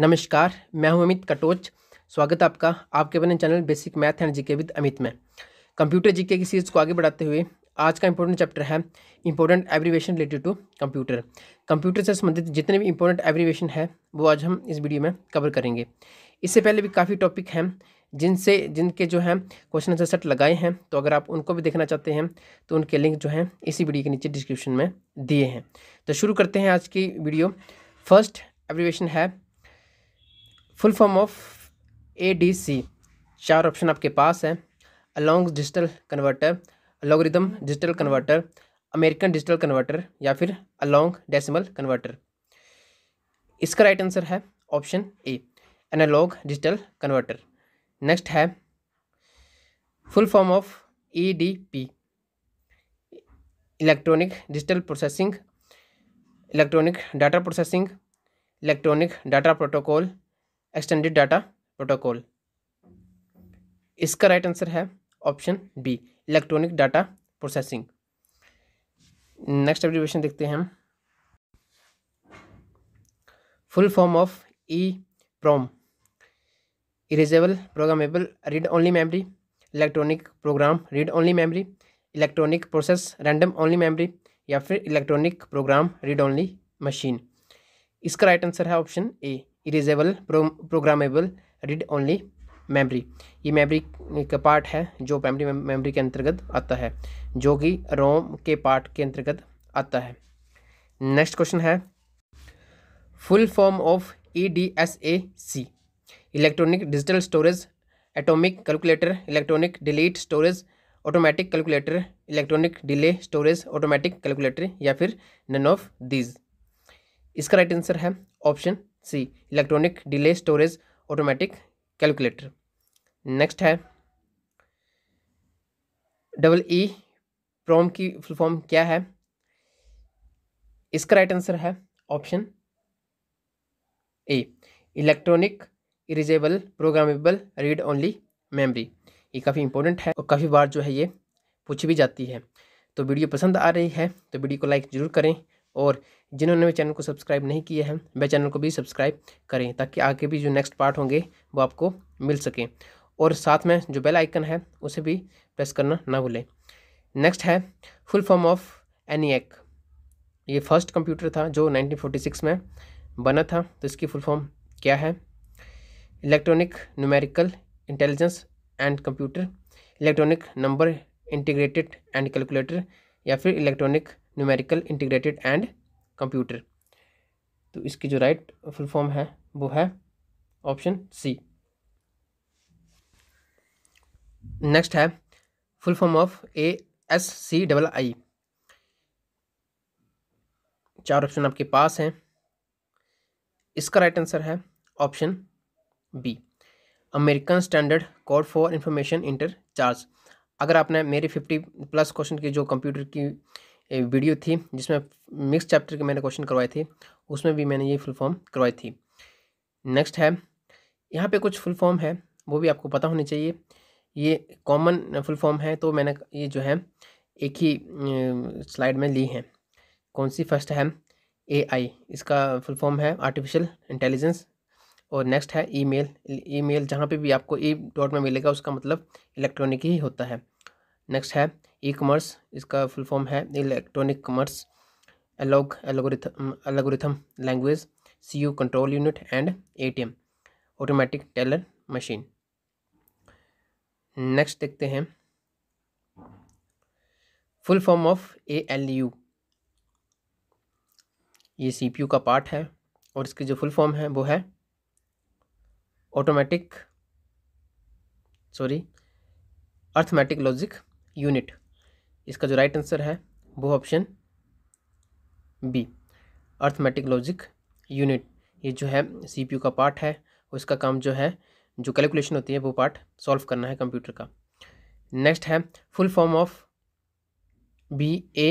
नमस्कार मैं हूं अमित कटोच स्वागत आपका आपके अपने channel basic math and GK with Amit में कंप्यूटर जीके की सीरीज को आगे बढ़ाते हुए आज का इंपॉर्टेंट चैप्टर है important abbreviation related to computer computer से संबंधित जितने भी इंपॉर्टेंट एब्रीवेशन है वो आज हम इस वीडियो में कवर करेंगे इससे पहले भी काफ़ी टॉपिक हैं जिनसे जिनके जो हैं क्वेश्चन आंसर सेट लगाए हैं तो अगर आप उनको भी देखना चाहते हैं तो उनके लिंक जो हैं इसी वीडियो के नीचे डिस्क्रिप्शन में दिए हैं तो शुरू करते हैं आज की वीडियो फर्स्ट एब्रीवेशन है full form of A D C चार ऑप्शन आपके पास है अलॉन्ग digital converter algorithm digital converter American digital converter या फिर अलॉन्ग डेसिमल कन्वर्टर इसका राइट आंसर है option A analogue digital converter next है full form of A D P electronic digital processing electronic data processing electronic data protocol extended data protocol इसका right answer है option B electronic data processing next abbreviation देखते हैं हम full form of E PROM erasable programmable read only memory electronic program read only memory electronic process random only memory या फिर electronic program read only machine इसका right answer है option A erasable pro, programmable read only memory ये memory का part है जो memory memory के अंतर्गत आता है जो कि रोम के पार्ट के अंतर्गत आता है नेक्स्ट क्वेश्चन है full form of E D S A C electronic digital storage atomic calculator electronic delete storage automatic calculator electronic delay storage automatic calculator या फिर नन ऑफ दीज इसका राइट आंसर है option C electronic delay storage automatic calculator next है double E PROM की full form क्या है इसका right answer है option A electronic erasable programmable read only memory ये काफ़ी इंपॉर्टेंट है और काफ़ी बार जो है ये पूछी भी जाती है तो वीडियो पसंद आ रही है तो वीडियो को लाइक ज़रूर करें और जिन्होंने भी चैनल को सब्सक्राइब नहीं किया है वह चैनल को भी सब्सक्राइब करें ताकि आगे भी जो नेक्स्ट पार्ट होंगे वो आपको मिल सकें और साथ में जो बेल आइकन है उसे भी प्रेस करना ना भूलें नेक्स्ट है फुल फॉर्म ऑफ एनिएक ये फर्स्ट कंप्यूटर था जो 1946 में बना था तो इसकी फुल फॉर्म क्या है electronic numerical intelligence and computer electronic number integrated and calculator या फिर electronic numerical integrated and computer तो इसकी जो राइट फुल फॉर्म है वो है ऑप्शन सी नेक्स्ट है full form of A S C double I चार ऑप्शन आपके पास हैं इसका राइट आंसर है option B American standard code for information interchange अगर आपने मेरे फिफ्टी प्लस क्वेश्चन की जो कंप्यूटर की वीडियो थी जिसमें मिक्स चैप्टर के मैंने क्वेश्चन करवाए थे उसमें भी मैंने ये फुल फॉर्म करवाई थी नेक्स्ट है यहाँ पे कुछ फुल फॉर्म है वो भी आपको पता होनी चाहिए ये कॉमन फुल फॉर्म है तो मैंने ये जो है एक ही स्लाइड में ली है कौन सी फर्स्ट है ए आई इसका फुल फॉर्म है आर्टिफिशियल इंटेलिजेंस और नेक्स्ट है ईमेल ईमेल जहाँ पे भी आपको ई डॉट में मिलेगा उसका मतलब इलेक्ट्रॉनिक ही होता है नेक्स्ट है ई कॉमर्स इसका फुल फॉर्म है electronic commerce algo algorithm algorithm language C U control unit and A T M automatic teller machine next देखते हैं full form of A L U ये सी पी यू का part है और इसकी जो फुल फॉर्म है वो है automatic sorry arithmetic logic unit इसका जो राइट आंसर है वो option B arithmetic logic unit ये जो है सीपीयू का पार्ट है उसका काम जो है जो कैलकुलेशन होती है वो पार्ट सॉल्व करना है कंप्यूटर का नेक्स्ट है full form of B A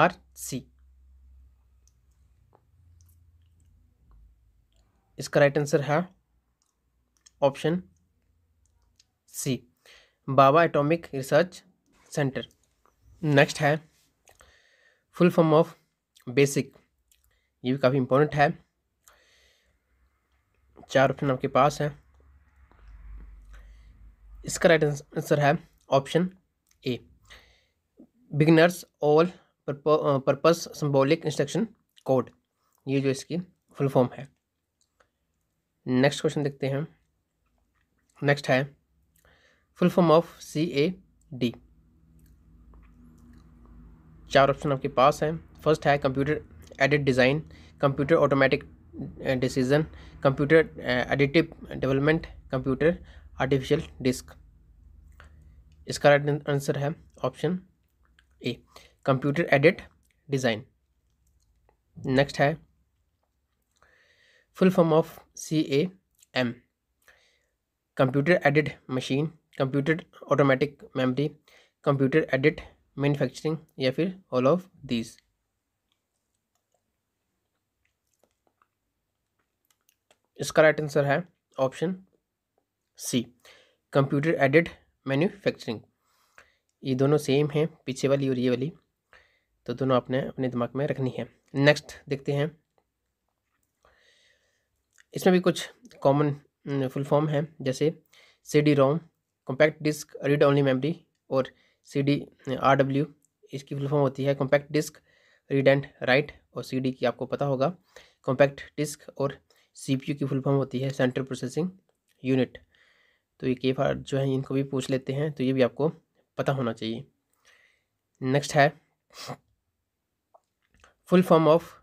R C इसका राइट आंसर है option C Bhabha atomic research centre next है फुल फॉर्म ऑफ बेसिक ये भी काफ़ी इम्पोर्टेंट है चार ऑप्शन आपके पास है इसका राइट आंसर है option A beginners all purpose symbolic instruction code ये जो इसकी फुल फॉर्म है नेक्स्ट क्वेश्चन देखते हैं नेक्स्ट है full form of C A D चार ऑप्शन आपके पास हैं फर्स्ट है computer aided design computer automatic decision computer additive development computer artificial disk इसका राइट आंसर है option A computer aided design next है full form of C A M computer edit machine computer automatic memory computer aided manufacturing या फिर all of these इसका right answer है option C computer aided manufacturing ये दोनों same हैं पीछे वाली और ये वाली तो दोनों आपने अपने दिमाग में रखनी है नेक्स्ट देखते हैं इसमें भी कुछ कॉमन फुल फॉर्म है जैसे C D ROM compact disc read only memory और सी डी आर डब्ल्यू इसकी फुल फॉर्म होती है compact disc read and write और सी डी की आपको पता होगा कॉम्पैक्ट डिस्क और सी पी यू की फुल फॉर्म होती है सेंट्रल प्रोसेसिंग यूनिट तो ये कई बार जो है इनको भी पूछ लेते हैं तो ये भी आपको पता होना चाहिए नेक्स्ट है full form of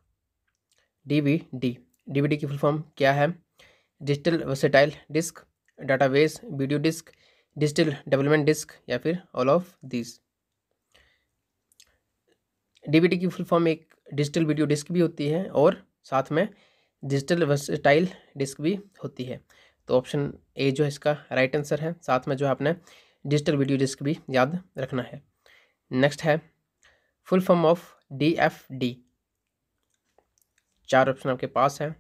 D V D D B D की फुल फॉर्म क्या है digital versatile disc database video disc digital development disc या फिर ऑल ऑफ दिस डीवीडी की फुल फॉर्म एक डिजिटल वीडियो डिस्क भी होती है और साथ में डिजिटल वर्सटाइल डिस्क भी होती है तो ऑप्शन ए जो है इसका राइट आंसर है साथ में जो है आपने डिजिटल वीडियो डिस्क भी याद रखना है नेक्स्ट है full form of D F D चार ऑप्शन आपके पास हैं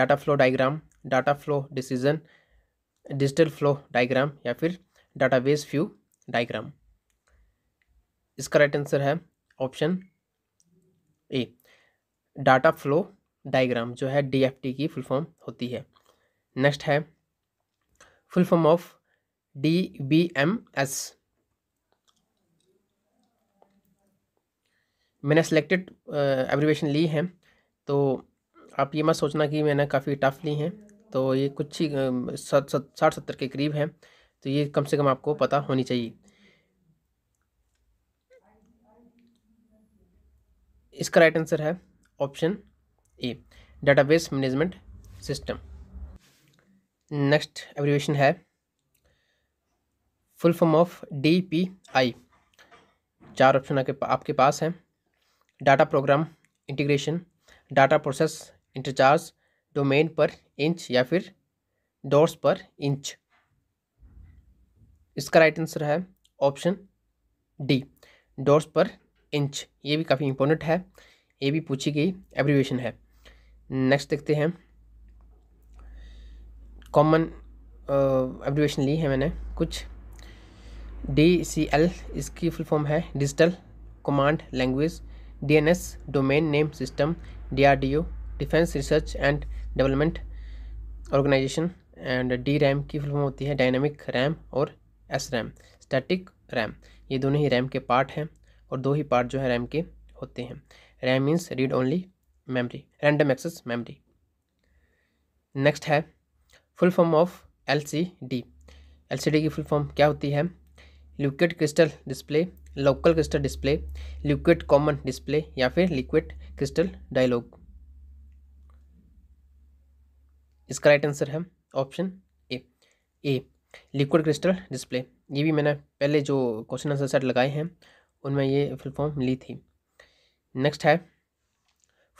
data flow diagram data flow decision digital flow diagram या फिर डाटाबेस व्यू डायग्राम इसका राइट आंसर है option A data flow diagram जो है डीएफटी की फुल फॉर्म होती है नेक्स्ट है full form of D B M S मैंने सेलेक्टेड एब्रीवेशन ली है तो आप ये मत सोचना कि मैंने काफ़ी टफ ली हैं तो ये कुछ ही साठ सत, साठ सत्तर के करीब हैं तो ये कम से कम आपको पता होनी चाहिए इसका राइट आंसर है option A database management system next abbreviation है full form of D P I चार ऑप्शन आपके आपके पास हैं data program integration data process interchange domain per inch या फिर डोर्स पर इंच इसका राइट आंसर है option D dots per inch ये भी काफ़ी इंपॉर्टेंट है ये भी पूछी गई एब्रीवेशन है नेक्स्ट देखते हैं कॉमन एब्रीवेशन ली है मैंने कुछ डी सी एल इसकी फुल फॉर्म है digital command language D N S domain name system D R D O defence research and development organisation and D RAM की फुल फॉर्म होती है डायनेमिक रैम और एस रैम स्टैटिक रैम ये दोनों ही RAM के part हैं और दो ही पार्ट जो है रैम के होते हैं RAM means read only memory random access memory next है full form of L C D L C D की फुल फॉर्म क्या होती है liquid crystal display local crystal display liquid common display या फिर लिक्विड क्रिस्टल डायलॉग इसका right answer है option A A liquid crystal display ये भी मैंने पहले जो क्वेश्चन आंसर सेट लगाए हैं उनमें ये फुल फॉर्म ली थी नेक्स्ट है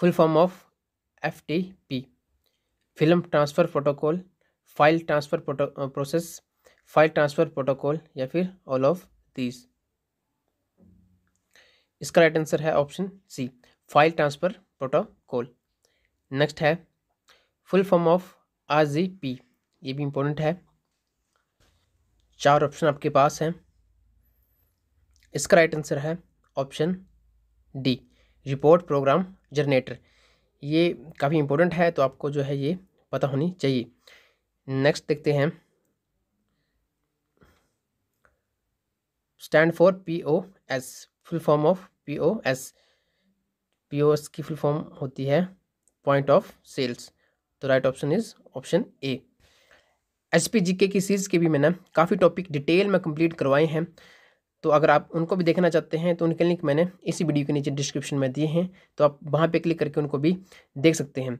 full form of F T P film transfer protocol file transfer process file transfer protocol या फिर ऑल ऑफ दीज इसका राइट आंसर है option C file transfer protocol next है full form of R G P ये भी important है चार option आपके पास हैं इसका राइट आंसर है option D report program generator ये काफ़ी इम्पोर्टेंट है तो आपको जो है ये पता होनी चाहिए नेक्स्ट देखते हैं stand for P O S full form of P O S P O S की फुल फॉर्म होती है पॉइंट ऑफ सेल्स तो right option is option A H P G K की सीरीज़ के भी मैंने काफ़ी टॉपिक डिटेल में कंप्लीट करवाए हैं तो अगर आप उनको भी देखना चाहते हैं तो उनके लिंक मैंने इसी वीडियो के नीचे डिस्क्रिप्शन में दिए हैं तो आप वहाँ पे क्लिक करके उनको भी देख सकते हैं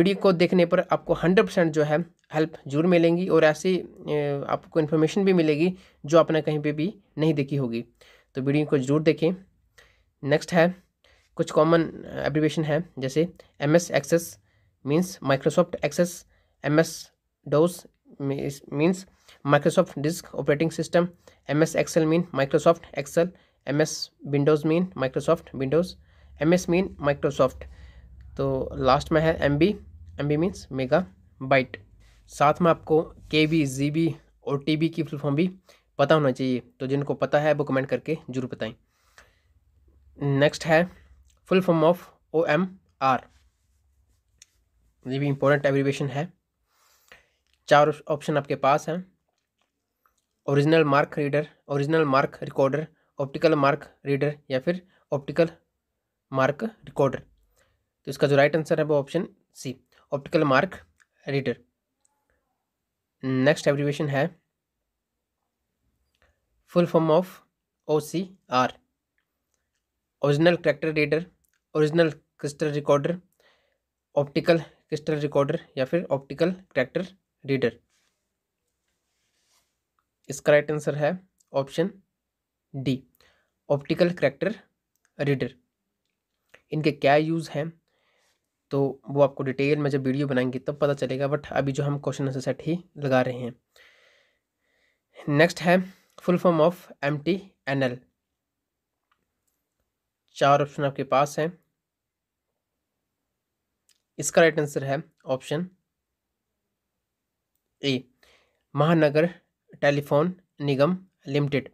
वीडियो को देखने पर आपको हंड्रेड परसेंट जो है हेल्प जरूर मिलेंगी और ऐसी आपको इन्फॉर्मेशन भी मिलेगी जो आपने कहीं पर भी नहीं देखी होगी तो वीडियो को जरूर देखें नेक्स्ट है कुछ कॉमन एप्लीकेशन है जैसे M S access means Microsoft Access MS DOS means Microsoft Disk Operating System MS Excel mean Microsoft Excel MS Windows mean Microsoft Windows MS mean Microsoft तो लास्ट में है M B M B means megabyte साथ में आपको K B G B और T B की full form भी पता होना चाहिए तो जिनको पता है वो कमेंट करके जरूर बताएं नेक्स्ट है full form of O M R ये भी इम्पोर्टेंट एब्रीवेशन है चार ऑप्शन आपके पास हैं original mark reader original mark recorder optical mark reader या फिर ऑप्टिकल मार्क रिकॉर्डर तो इसका जो राइट आंसर है वो option C optical mark reader next abbreviation है full form of O C R original character reader original crystal recorder optical crystal recorder या फिर ऑप्टिकल करेक्टर रीडर इसका राइट आंसर है option D optical character reader इनके क्या use हैं तो वो आपको डिटेल में जब वीडियो बनाएंगे तब पता चलेगा बट अभी जो हम क्वेश्चन आंसर सेट ही लगा रहे हैं नेक्स्ट है full form of M T N L चार ऑप्शन आपके पास हैं इसका राइट आंसर है option A Mahanagar telephone Nigam limited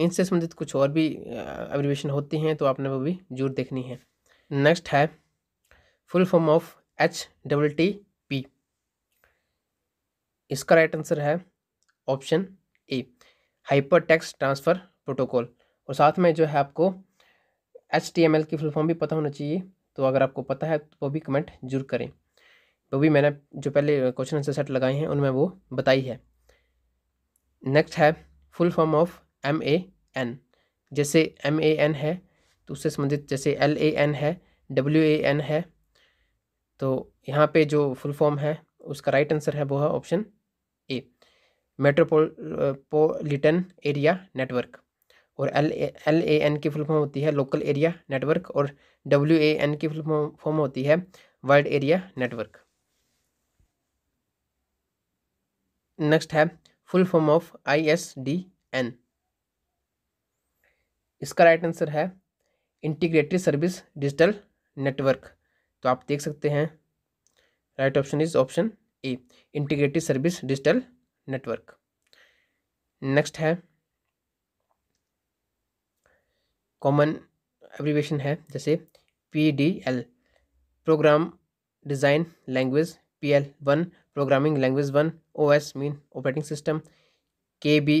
इनसे संबंधित कुछ और भी एब्रिवेशन होती हैं तो आपने वो भी जरूर देखनी है नेक्स्ट है full form of H double T P इसका राइट आंसर है option A hyper text transfer protocol और साथ में जो है आपको एच टी एम एल की फुल फॉर्म भी पता होना चाहिए तो अगर आपको पता है तो वो भी कमेंट जरूर करें वो भी मैंने जो पहले क्वेश्चन आंसर सेट लगाए हैं उनमें वो बताई है नेक्स्ट है full form of M A N जैसे एम ए एन है तो उससे संबंधित जैसे एल ए एन है डब्ल्यू ए एन है तो यहाँ पे जो फुल फॉर्म है उसका राइट आंसर है वो है option A metropolitan area network और एल एल ए एन की फुल फॉर्म होती है लोकल एरिया नेटवर्क और डब्ल्यू ए एन की फॉर्म होती है वर्ल्ड एरिया नेटवर्क नेक्स्ट है full form of I S D N इसका राइट आंसर है इंटीग्रेटेड सर्विस डिजिटल नेटवर्क तो आप देख सकते हैं right option is option A integrated service digital network next है कॉमन एब्रीवेशन है जैसे P D L program design language P L one programming language one O S mean operating system K B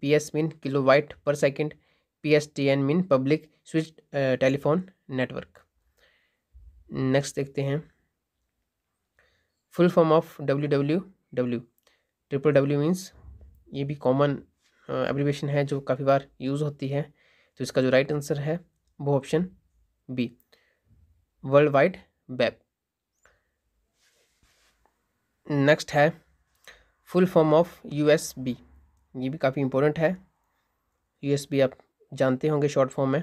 P S mean kilo byte per second P S T N mean public switch telephone network next देखते हैं full form of W W W triple W means ये भी common abbreviation uh, है जो काफ़ी बार use होती है तो इसका जो राइट आंसर है वो option B world wide web next है फुल फॉर्म ऑफ यूएसबी ये भी काफ़ी इंपॉर्टेंट है यूएसबी आप जानते होंगे शॉर्ट फॉर्म में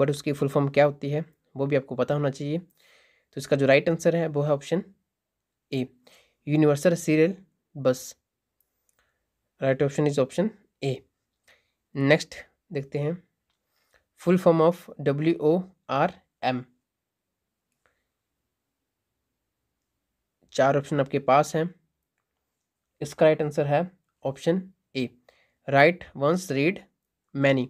बट उसकी फुल फॉर्म क्या होती है वो भी आपको पता होना चाहिए तो इसका जो राइट आंसर है वो है option A universal serial bus right option is option A next देखते हैं full form of W O R M चार ऑप्शन आपके पास हैं इसका राइट आंसर है option A write once read many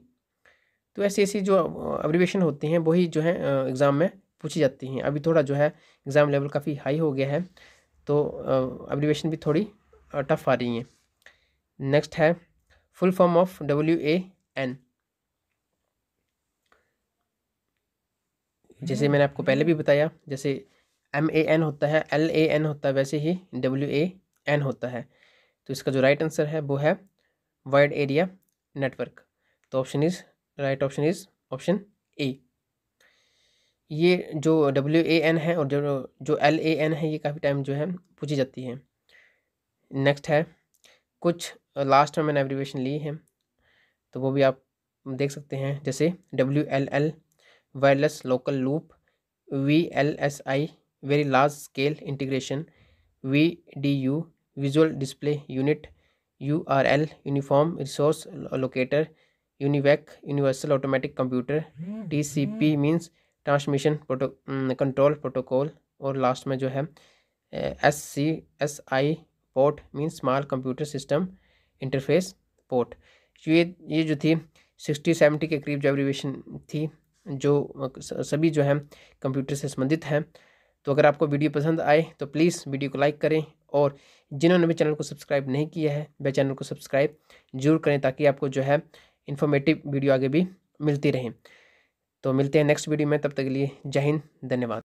तो ऐसी ऐसी जो अब्रिवेशन होती हैं वही जो है एग्ज़ाम में पूछी जाती हैं अभी थोड़ा जो है एग्ज़ाम लेवल काफ़ी हाई हो गया है तो अब्रिवेशन भी थोड़ी टफ आ रही हैं नेक्स्ट है full form of W A N जैसे हम्म। मैंने आपको पहले भी बताया जैसे एम ए एन होता है एल ए एन होता है वैसे ही डब्ल्यू ए एन होता है तो इसका जो राइट आंसर है वो है वाइड एरिया नेटवर्क तो option is right option is option A ये जो डब्ल्यू ए एन है और जो जो एल ए एन है ये काफ़ी टाइम जो है पूछी जाती है नेक्स्ट है कुछ लास्ट में मैंने एब्रीवेशन ली है तो वो भी आप देख सकते हैं जैसे W L L wireless local loop V L S I very large scale integration V D U visual display unit U R L uniform resource locator UNIVAC universal automatic computer T C P means transmission proto control protocol और last में जो है S C S I port means small computer system interface port ये ये जो थी sixty seventy के करीब जो एब्रीवेशन थी जो सभी जो है कंप्यूटर से संबंधित हैं तो अगर आपको वीडियो पसंद आए तो प्लीज़ वीडियो को लाइक करें और जिन्होंने भी चैनल को सब्सक्राइब नहीं किया है वह चैनल को सब्सक्राइब जरूर करें ताकि आपको जो है इन्फॉर्मेटिव वीडियो आगे भी मिलती रहें तो मिलते हैं नेक्स्ट वीडियो में तब तक के लिए जय हिंद धन्यवाद